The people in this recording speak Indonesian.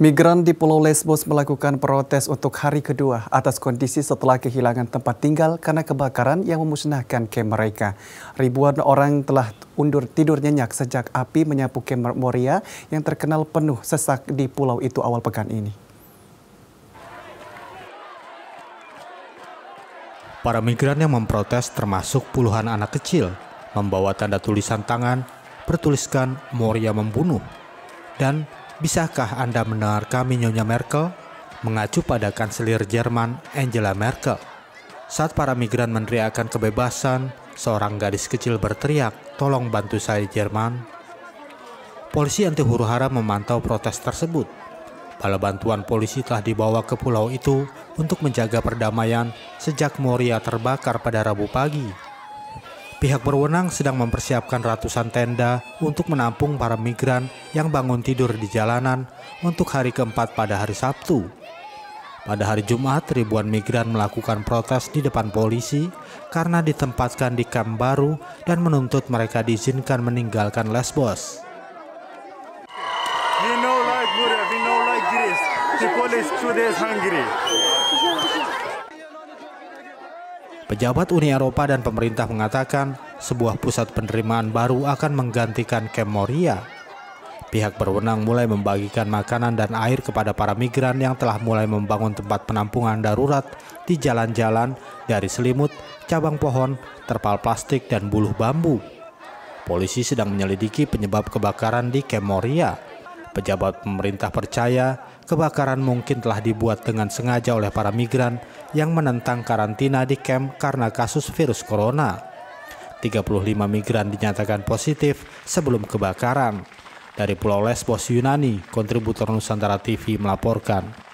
Migran di Pulau Lesbos melakukan protes untuk hari kedua atas kondisi setelah kehilangan tempat tinggal karena kebakaran yang memusnahkan kem mereka. Ribuan orang telah undur tidur nyenyak sejak api menyapu kem Moria yang terkenal penuh sesak di pulau itu awal pekan ini. Para migran yang memprotes termasuk puluhan anak kecil membawa tanda tulisan tangan bertuliskan Moria membunuh dan Bisakah Anda mendengar kami Nyonya Merkel? Mengacu pada Kanselir Jerman Angela Merkel. Saat para migran meneriakkan kebebasan, seorang gadis kecil berteriak, tolong bantu saya Jerman. Polisi anti huru hara memantau protes tersebut. Bala bantuan polisi telah dibawa ke pulau itu untuk menjaga perdamaian sejak Moria terbakar pada Rabu pagi. Pihak berwenang sedang mempersiapkan ratusan tenda untuk menampung para migran yang bangun tidur di jalanan untuk hari keempat pada hari Sabtu. Pada hari Jumat, ribuan migran melakukan protes di depan polisi karena ditempatkan di kamp baru dan menuntut mereka diizinkan meninggalkan Lesbos. Pejabat Uni Eropa dan pemerintah mengatakan sebuah pusat penerimaan baru akan menggantikan Camp Moria. Pihak berwenang mulai membagikan makanan dan air kepada para migran yang telah mulai membangun tempat penampungan darurat di jalan-jalan dari selimut, cabang pohon, terpal plastik, dan buluh bambu. Polisi sedang menyelidiki penyebab kebakaran di Camp Moria. Pejabat pemerintah percaya kebakaran mungkin telah dibuat dengan sengaja oleh para migran yang menentang karantina di camp karena kasus virus corona. 35 migran dinyatakan positif sebelum kebakaran. Dari Pulau Lesbos, Yunani, kontributor Nusantara TV melaporkan.